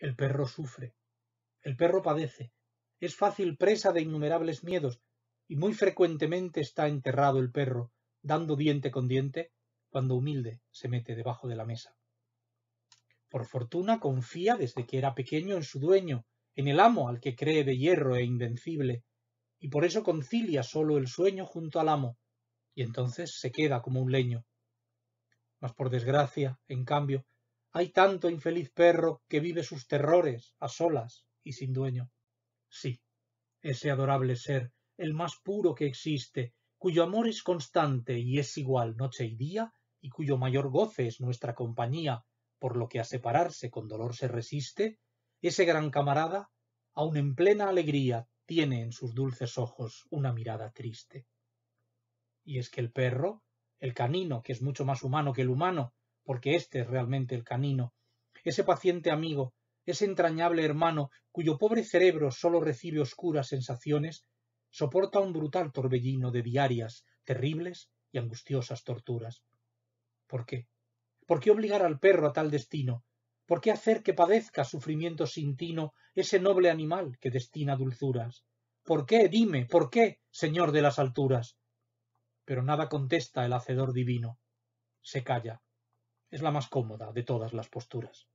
El perro sufre, el perro padece, es fácil presa de innumerables miedos, y muy frecuentemente está enterrado el perro, dando diente con diente, cuando humilde se mete debajo de la mesa. Por fortuna confía desde que era pequeño en su dueño, en el amo al que cree de hierro e invencible, y por eso concilia sólo el sueño junto al amo, y entonces se queda como un leño. Mas por desgracia, en cambio, hay tanto infeliz perro que vive sus terrores a solas y sin dueño. Sí, ese adorable ser, el más puro que existe, cuyo amor es constante y es igual noche y día, y cuyo mayor goce es nuestra compañía, por lo que a separarse con dolor se resiste, ese gran camarada, aun en plena alegría, tiene en sus dulces ojos una mirada triste. Y es que el perro, el canino, que es mucho más humano que el humano, porque este es realmente el canino, ese paciente amigo, ese entrañable hermano cuyo pobre cerebro sólo recibe oscuras sensaciones, soporta un brutal torbellino de diarias, terribles y angustiosas torturas. ¿Por qué? ¿Por qué obligar al perro a tal destino? ¿Por qué hacer que padezca sufrimiento sin tino ese noble animal que destina dulzuras? ¿Por qué, dime, por qué, señor de las alturas? Pero nada contesta el hacedor divino. Se calla es la más cómoda de todas las posturas.